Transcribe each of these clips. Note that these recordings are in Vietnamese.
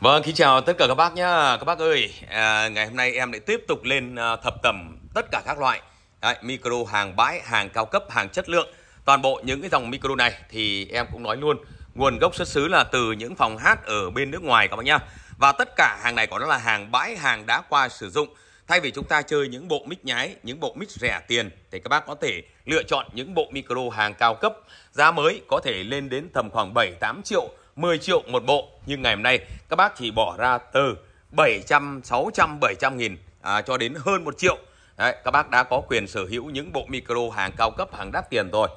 Vâng, kính chào tất cả các bác nhá. Các bác ơi, à, ngày hôm nay em lại tiếp tục lên à, thập tầm tất cả các loại Đấy, micro hàng bãi, hàng cao cấp, hàng chất lượng. Toàn bộ những cái dòng micro này thì em cũng nói luôn, nguồn gốc xuất xứ là từ những phòng hát ở bên nước ngoài các bác nhá. Và tất cả hàng này có nó là hàng bãi, hàng đã qua sử dụng. Thay vì chúng ta chơi những bộ mic nhái, những bộ mic rẻ tiền thì các bác có thể lựa chọn những bộ micro hàng cao cấp, giá mới có thể lên đến tầm khoảng 7-8 triệu 10 triệu một bộ nhưng ngày hôm nay các bác chỉ bỏ ra từ 700 600 700 nghìn à, cho đến hơn 1 triệu Đấy, các bác đã có quyền sở hữu những bộ micro hàng cao cấp hàng đắt tiền rồi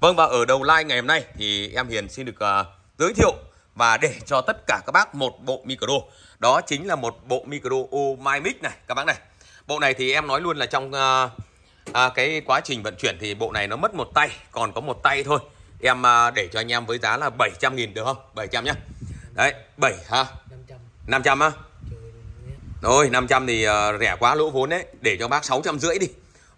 Vâng và ở đầu like ngày hôm nay thì em Hiền xin được uh, giới thiệu và để cho tất cả các bác một bộ micro đó chính là một bộ micro ô Mic này các bác này bộ này thì em nói luôn là trong uh, uh, cái quá trình vận chuyển thì bộ này nó mất một tay còn có một tay thôi em à, để cho anh em với giá là 700 nghìn được không 700 nhá đấy 7 ha 500 500 ha rồi 500 thì uh, rẻ quá lỗ vốn đấy để cho bác 650 đi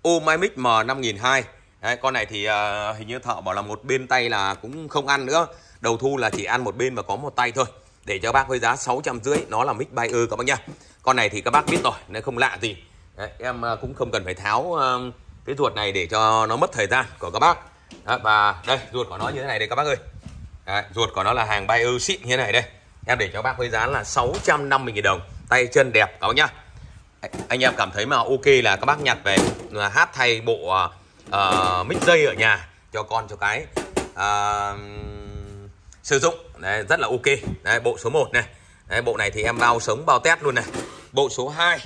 Omimic M5002 đấy, con này thì uh, hình như thợ bảo là một bên tay là cũng không ăn nữa đầu thu là chỉ ăn một bên và có một tay thôi để cho bác với giá 650 nó là mic ư các bác nhá con này thì các bác biết rồi nó không lạ gì đấy, em cũng không cần phải tháo uh, cái ruột này để cho nó mất thời gian của các bác đó, và đây ruột của nó như thế này đây các bác ơi Đấy, ruột của nó là hàng bay ưu xịn như thế này đây em để cho bác với giá là 650 000 đồng tay chân đẹp các bác nhá anh em cảm thấy mà ok là các bác nhặt về là hát thay bộ uh, mic dây ở nhà cho con cho cái uh, sử dụng đấy, rất là ok đấy, bộ số 1 này đấy, bộ này thì em bao sống bao test luôn này bộ số 2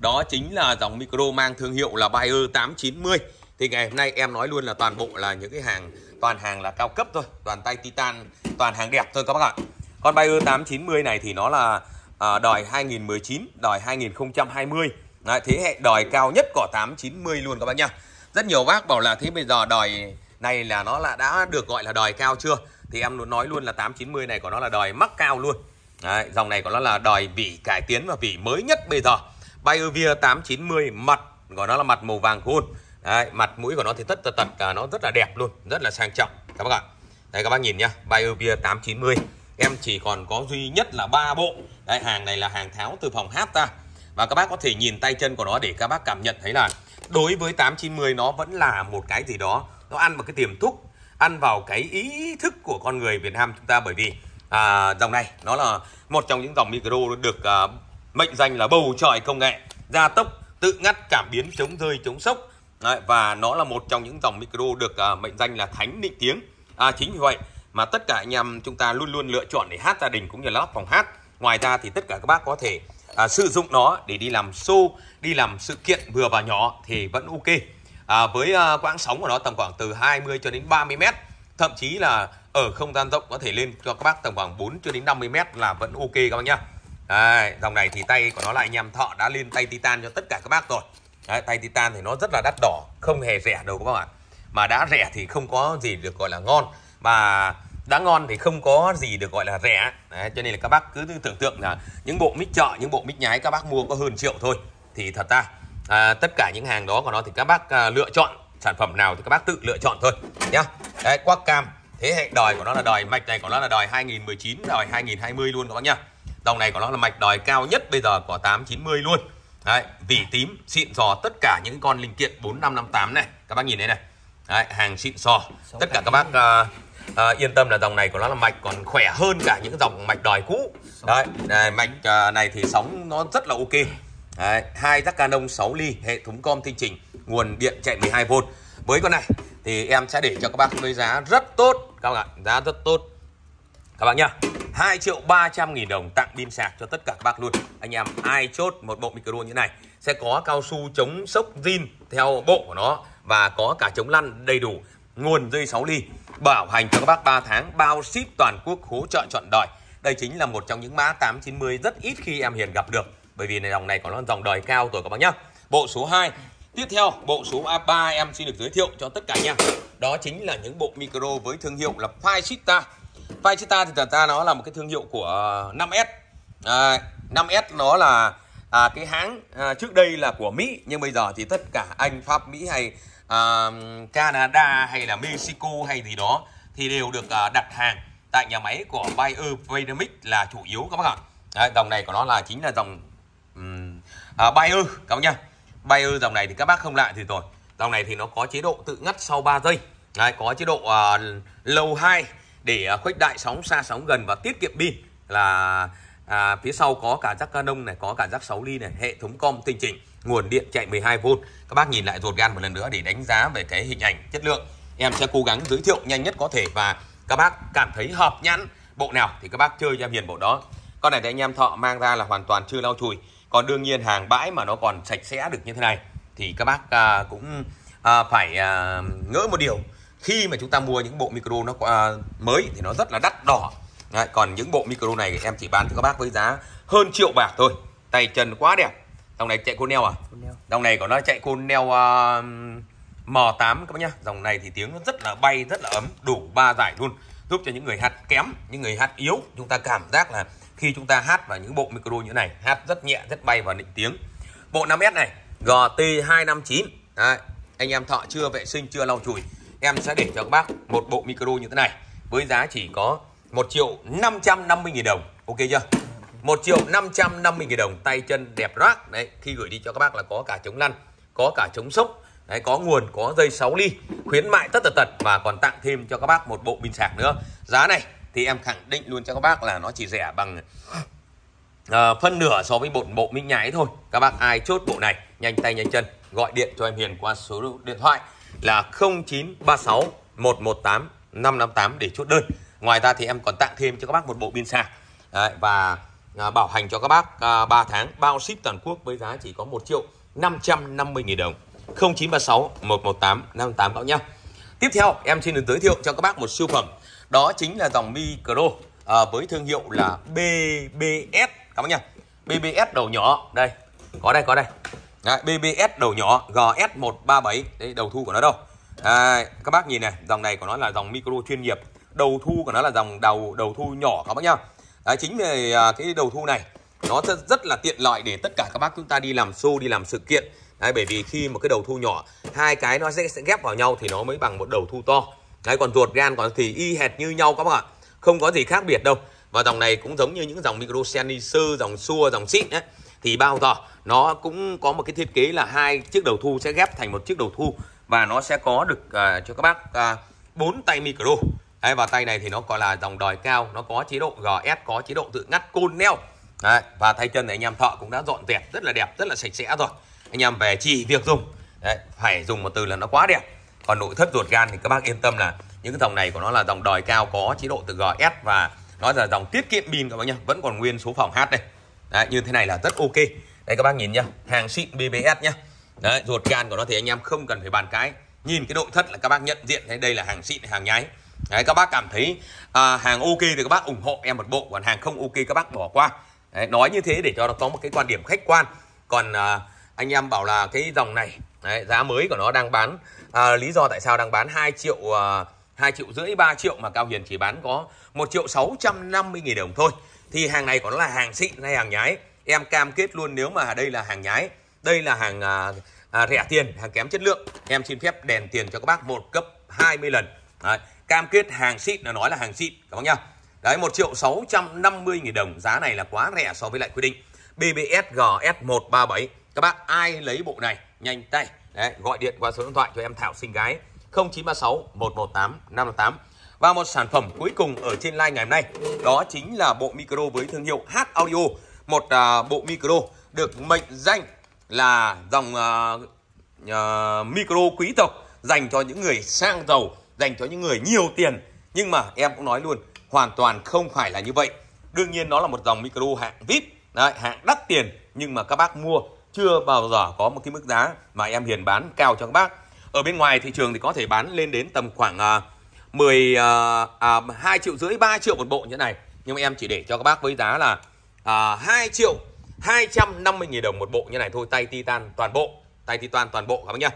đó chính là dòng micro mang thương hiệu là Bayer 890 thì ngày hôm nay em nói luôn là toàn bộ là những cái hàng toàn hàng là cao cấp thôi toàn tay titan toàn hàng đẹp thôi các bác ạ con bay Bayer 890 này thì nó là à, đời 2019 đời 2020 Đấy, thế hệ đòi cao nhất của 890 luôn các bác nhá rất nhiều bác bảo là thế bây giờ đòi này là nó là đã được gọi là đòi cao chưa thì em nói luôn là 890 này của nó là đòi mắc cao luôn Đấy, dòng này của nó là đòi vỉ cải tiến và vỉ mới nhất bây giờ Bayer Via 890 mặt gọi nó là mặt màu vàng gold Đấy, mặt mũi của nó thì tất tật tật cả nó rất là đẹp luôn rất là sang trọng các bác ạ đây các bác nhìn nhá Bayer Beer 890 em chỉ còn có duy nhất là ba bộ Đấy, hàng này là hàng tháo từ phòng hát ta và các bác có thể nhìn tay chân của nó để các bác cảm nhận thấy là đối với 890 nó vẫn là một cái gì đó nó ăn vào cái tiềm thức, ăn vào cái ý thức của con người Việt Nam chúng ta bởi vì à, dòng này nó là một trong những dòng micro được à, mệnh danh là bầu trời công nghệ gia tốc tự ngắt cảm biến chống rơi chống sốc Đấy, và nó là một trong những dòng micro được à, mệnh danh là thánh định tiếng à, chính vì vậy mà tất cả anh em chúng ta luôn luôn lựa chọn để hát gia đình cũng như là lắp phòng hát ngoài ra thì tất cả các bác có thể à, sử dụng nó để đi làm show đi làm sự kiện vừa và nhỏ thì vẫn ok à, với à, quãng sóng của nó tầm khoảng từ 20 cho đến 30 mét thậm chí là ở không gian rộng có thể lên cho các bác tầm khoảng 4 cho đến 50 mét là vẫn ok các bác nhá Đấy, dòng này thì tay của nó là anh em thọ đã lên tay titan cho tất cả các bác rồi Đấy, tay titan thì nó rất là đắt đỏ không hề rẻ đâu các bạn mà đã rẻ thì không có gì được gọi là ngon và đã ngon thì không có gì được gọi là rẻ Đấy, cho nên là các bác cứ tưởng tượng là những bộ mic chợ những bộ mic nhái các bác mua có hơn triệu thôi thì thật ra à, tất cả những hàng đó của nó thì các bác à, lựa chọn sản phẩm nào thì các bác tự lựa chọn thôi nhá đấy quắc cam thế hệ đòi của nó là đòi mạch này của nó là đòi 2019 đòi 2020 luôn các bác nhá dòng này của nó là mạch đòi cao nhất bây giờ có 890 luôn Đấy, vỉ tím xịn sò tất cả những con linh kiện 4558 này các bác nhìn thấy này Đấy, hàng xịn sò tất cả các bác uh, uh, yên tâm là dòng này của nó là mạch còn khỏe hơn cả những dòng mạch đòi cũ Đấy, này, mạch uh, này thì sóng nó rất là ok Đấy, hai rắc Canon 6 ly hệ thống com tinh chỉnh nguồn điện chạy 12V với con này thì em sẽ để cho các bác với giá rất tốt các bạn giá rất tốt các bạn nhá 2 triệu 300 nghìn đồng tặng pin sạc cho tất cả các bác luôn anh em ai chốt một bộ micro như này sẽ có cao su chống sốc zin theo bộ của nó và có cả chống lăn đầy đủ nguồn dây 6 ly bảo hành cho các bác 3 tháng bao ship toàn quốc hỗ trợ chọn đòi đây chính là một trong những mã 890 rất ít khi em Hiền gặp được bởi vì này dòng này có dòng đời cao tuổi các bác nhá bộ số 2 Tiếp theo, bộ số A3 em xin được giới thiệu cho tất cả nha. Đó chính là những bộ micro với thương hiệu là Paisita Vachita thì thật ra nó là một cái thương hiệu của ờ, 5S à, 5S nó là à, cái hãng à, trước đây là của Mỹ nhưng bây giờ thì tất cả Anh, Pháp, Mỹ hay à, Canada hay là Mexico hay gì đó thì đều được à, đặt hàng tại nhà máy của Bayer Vladimic là chủ yếu các bác ạ. Đấy, dòng này của nó là chính là dòng um, à, Bayer các bác nhá. Bayer dòng này thì các bác không lạ thì rồi. Dòng này thì nó có chế độ tự ngắt sau 3 giây. Đấy, có chế độ à, lâu 2 để à, khuếch đại sóng xa sóng gần và tiết kiệm pin là à, phía sau có cả rác Canon này có cả rác 6 ly này hệ thống com tinh chỉnh nguồn điện chạy 12V các bác nhìn lại ruột gan một lần nữa để đánh giá về cái hình ảnh chất lượng em sẽ cố gắng giới thiệu nhanh nhất có thể và các bác cảm thấy hợp nhãn bộ nào thì các bác chơi cho em hiền bộ đó con này thì anh em thọ mang ra là hoàn toàn chưa lau chùi còn đương nhiên hàng bãi mà nó còn sạch sẽ được như thế này thì các bác à, cũng à, phải à, ngỡ một điều khi mà chúng ta mua những bộ micro nó uh, mới thì nó rất là đắt đỏ Đấy, còn những bộ micro này em chỉ bán cho các bác với giá hơn triệu bạc thôi tay chân quá đẹp dòng này chạy cô neo à dòng này của nó chạy cô neo uh, M8 các bác nhá dòng này thì tiếng nó rất là bay rất là ấm đủ ba giải luôn giúp cho những người hát kém những người hát yếu chúng ta cảm giác là khi chúng ta hát vào những bộ micro như này hát rất nhẹ rất bay và nịnh tiếng bộ 5S này GT259 Đấy, anh em thọ chưa vệ sinh chưa lau chùi em sẽ để cho các bác một bộ micro như thế này với giá chỉ có 1 triệu 550 nghìn đồng ok chưa 1 triệu 550 nghìn đồng tay chân đẹp rác đấy khi gửi đi cho các bác là có cả chống lăn có cả chống sốc đấy, có nguồn có dây 6 ly khuyến mại tất tật tật và còn tặng thêm cho các bác một bộ pin sạc nữa giá này thì em khẳng định luôn cho các bác là nó chỉ rẻ bằng uh, phân nửa so với bộ bộ minh nhái thôi các bác ai chốt bộ này nhanh tay nhanh chân gọi điện cho em Hiền qua số điện thoại là 0936 118 558 để chốt đơn. Ngoài ra thì em còn tặng thêm cho các bác một bộ pin sạc. Đấy, và à, bảo hành cho các bác à, 3 tháng bao ship toàn quốc với giá chỉ có 1 triệu 550 000 đồng. 0936 118 58 cậu nhá. Tiếp theo em xin được giới thiệu cho các bác một siêu phẩm. Đó chính là dòng micro à, với thương hiệu là BBS các bác nhá. BBS đầu nhỏ. Đây, có đây có đây Đấy, BBS đầu nhỏ GS137 đấy đầu thu của nó đâu à, các bác nhìn này dòng này của nó là dòng micro chuyên nghiệp đầu thu của nó là dòng đầu đầu thu nhỏ các bác nhá đấy, chính về à, cái đầu thu này nó sẽ rất là tiện lợi để tất cả các bác chúng ta đi làm show đi làm sự kiện đấy, bởi vì khi một cái đầu thu nhỏ hai cái nó sẽ, sẽ ghép vào nhau thì nó mới bằng một đầu thu to đấy còn ruột gan còn thì y hệt như nhau các bác ạ không có gì khác biệt đâu và dòng này cũng giống như những dòng micro senicer dòng xua dòng xịn ấy thì bao giờ nó cũng có một cái thiết kế là hai chiếc đầu thu sẽ ghép thành một chiếc đầu thu và nó sẽ có được uh, cho các bác à, bốn uh, tay micro Đấy, và tay này thì nó gọi là dòng đòi cao nó có chế độ GS có chế độ tự ngắt côn neo Đấy, và tay chân này anh em thợ cũng đã dọn dẹp rất là đẹp rất là sạch sẽ rồi anh em về chi việc dùng Đấy, phải dùng một từ là nó quá đẹp còn nội thất ruột gan thì các bác yên tâm là những cái dòng này của nó là dòng đòi cao có chế độ từ GS và nó là dòng tiết kiệm pin các bác nhá vẫn còn nguyên số phòng hát đây Đấy, như thế này là rất ok đây các bác nhìn nhá hàng xịn BBS nhá đấy ruột gan của nó thì anh em không cần phải bàn cái nhìn cái nội thất là các bác nhận diện thấy đây là hàng xịn hàng nhái đấy các bác cảm thấy à, hàng ok thì các bác ủng hộ em một bộ còn hàng không ok các bác bỏ qua đấy, nói như thế để cho nó có một cái quan điểm khách quan còn à, anh em bảo là cái dòng này đấy, giá mới của nó đang bán à, lý do tại sao đang bán 2 triệu à, 2 triệu rưỡi 3 triệu mà Cao Hiền chỉ bán có 1 triệu 650 nghìn đồng thôi thì hàng này còn là hàng xịn hay hàng nhái em cam kết luôn nếu mà đây là hàng nhái đây là hàng à, à, rẻ tiền hàng kém chất lượng em xin phép đèn tiền cho các bác một cấp 20 lần đấy, cam kết hàng xịn là nói là hàng xịn các bác nhá đấy một triệu sáu trăm năm mươi nghìn đồng giá này là quá rẻ so với lại quy định BBS GS bảy các bác ai lấy bộ này nhanh tay đấy, gọi điện qua số điện thoại cho em Thảo sinh gái chín ba sáu một một 0936 118 tám và một sản phẩm cuối cùng ở trên live ngày hôm nay đó chính là bộ micro với thương hiệu H Audio, một à, bộ micro được mệnh danh là dòng à, à, micro quý tộc dành cho những người sang giàu, dành cho những người nhiều tiền. Nhưng mà em cũng nói luôn, hoàn toàn không phải là như vậy. Đương nhiên nó là một dòng micro hạng VIP, đấy, hạng đắt tiền nhưng mà các bác mua chưa bao giờ có một cái mức giá mà em hiền bán cao cho các bác. Ở bên ngoài thị trường thì có thể bán lên đến tầm khoảng à, 10 à, 2 à, triệu rưỡi 3 triệu một bộ như thế này nhưng mà em chỉ để cho các bác với giá là à, 2 triệu 250 000 đồng một bộ như này thôi tay titan toàn bộ tay titan toàn bộ các bác nhá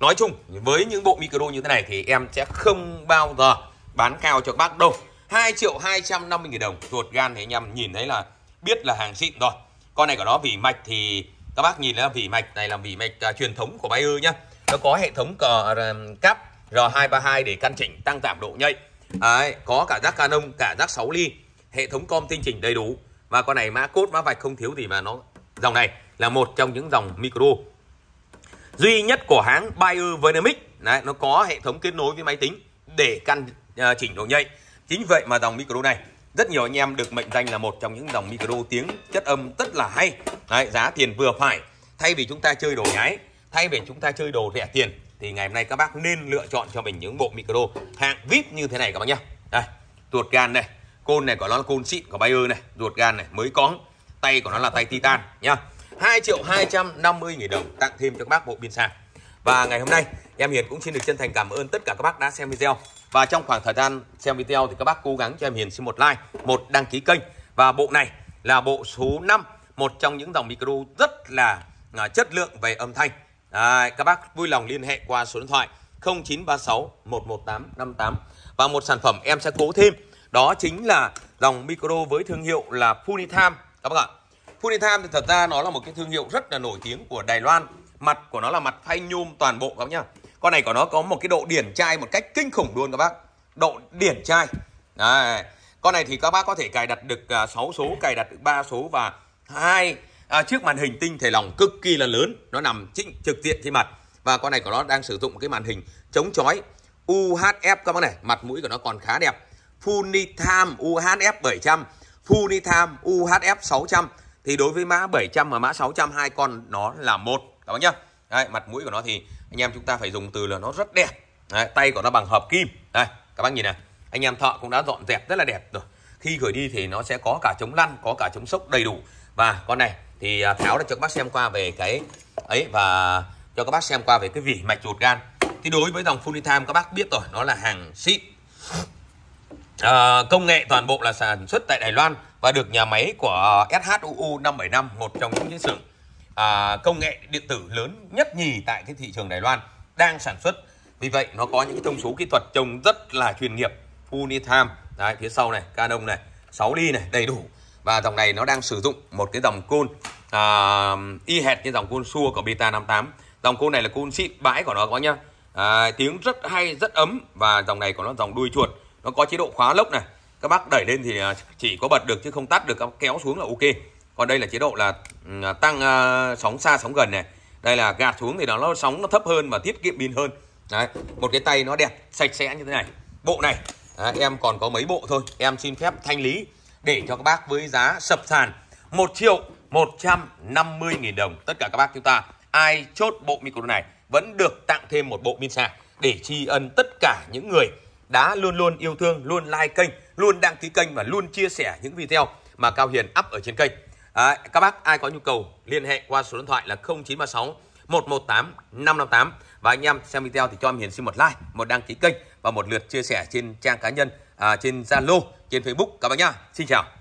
nói chung với những bộ micro như thế này thì em sẽ không bao giờ bán cao cho các bác đâu 2 triệu 250 000 đồng ruột gan thì anh em nhìn thấy là biết là hàng xịn rồi con này của nó vỉ mạch thì các bác nhìn là vỉ mạch này là vỉ mạch à, truyền thống của ư nhá nó có hệ thống cờ uh, cáp R232 để căn chỉnh tăng giảm độ nhạy. Đấy, có cả rác Canon, cả rác 6 ly, hệ thống com tinh chỉnh đầy đủ. Và con này mã cốt, mã vạch không thiếu gì mà nó dòng này là một trong những dòng micro duy nhất của hãng Bayer Dynamic. Đấy, nó có hệ thống kết nối với máy tính để căn uh, chỉnh độ nhạy. Chính vậy mà dòng micro này rất nhiều anh em được mệnh danh là một trong những dòng micro tiếng chất âm rất là hay. Đấy, giá tiền vừa phải. Thay vì chúng ta chơi đồ nhái, thay vì chúng ta chơi đồ rẻ tiền thì ngày hôm nay các bác nên lựa chọn cho mình những bộ micro hạng vip như thế này các bác nhá đây ruột gan này côn này của nó là côn xịn của Bayer này ruột gan này mới cóng tay của nó là tay titan nhá 2 triệu 250 nghìn đồng tặng thêm cho các bác bộ pin sạc và ngày hôm nay em Hiền cũng xin được chân thành cảm ơn tất cả các bác đã xem video và trong khoảng thời gian xem video thì các bác cố gắng cho em Hiền xin một like một đăng ký kênh và bộ này là bộ số 5 một trong những dòng micro rất là à, chất lượng về âm thanh Đấy, các bác vui lòng liên hệ qua số điện thoại 0936 118 và một sản phẩm em sẽ cố thêm đó chính là dòng micro với thương hiệu là Punitam các bác ạ. Punitam thì thật ra nó là một cái thương hiệu rất là nổi tiếng của Đài Loan. Mặt của nó là mặt phay nhôm toàn bộ các bác nhá. Con này của nó có một cái độ điển trai một cách kinh khủng luôn các bác. Độ điển trai Đấy. Con này thì các bác có thể cài đặt được 6 à, số, cài đặt được 3 số và hai à, chiếc màn hình tinh thể lỏng cực kỳ là lớn nó nằm chính trực diện trên mặt và con này của nó đang sử dụng cái màn hình chống chói UHF các bác này mặt mũi của nó còn khá đẹp Funitam UHF 700 Funitam UHF 600 thì đối với mã 700 và mã 600 hai con nó là một các bác nhá Đấy, mặt mũi của nó thì anh em chúng ta phải dùng từ là nó rất đẹp Đấy, tay của nó bằng hợp kim Đây, các bác nhìn này anh em thợ cũng đã dọn dẹp rất là đẹp rồi khi gửi đi thì nó sẽ có cả chống lăn có cả chống sốc đầy đủ và con này thì à, Thảo đã cho các bác xem qua về cái ấy và cho các bác xem qua về cái vỉ mạch chuột gan thì đối với dòng Full các bác biết rồi nó là hàng xịn à, công nghệ toàn bộ là sản xuất tại Đài Loan và được nhà máy của SHUU 575 một trong những cái xưởng à, công nghệ điện tử lớn nhất nhì tại cái thị trường Đài Loan đang sản xuất vì vậy nó có những cái thông số kỹ thuật trông rất là chuyên nghiệp Full Đấy, phía sau này Canon này 6 ly này đầy đủ và dòng này nó đang sử dụng một cái dòng côn uh, y hệt như dòng côn xua của beta 58 dòng côn này là côn xịn bãi của nó các nhá à, tiếng rất hay rất ấm và dòng này của nó dòng đuôi chuột nó có chế độ khóa lốc này các bác đẩy lên thì à, chỉ có bật được chứ không tắt được các kéo xuống là ok còn đây là chế độ là ừ, à, tăng uh, sóng xa sóng gần này đây là gạt xuống thì nó, nó sóng nó thấp hơn và tiết kiệm pin hơn đấy một cái tay nó đẹp sạch sẽ như thế này bộ này à, em còn có mấy bộ thôi em xin phép thanh lý để cho các bác với giá sập sàn 1 triệu 150.000 đồng tất cả các bác chúng ta ai chốt bộ micro này vẫn được tặng thêm một bộ pin sạc để tri ân tất cả những người đã luôn luôn yêu thương luôn like kênh luôn đăng ký kênh và luôn chia sẻ những video mà Cao Hiền up ở trên kênh à, các bác ai có nhu cầu liên hệ qua số điện thoại là 0936 118 558 và anh em xem video thì cho em Hiền xin một like một đăng ký kênh và một lượt chia sẻ trên trang cá nhân À, trên Zalo, trên Facebook. Các bạn nhá. Xin chào.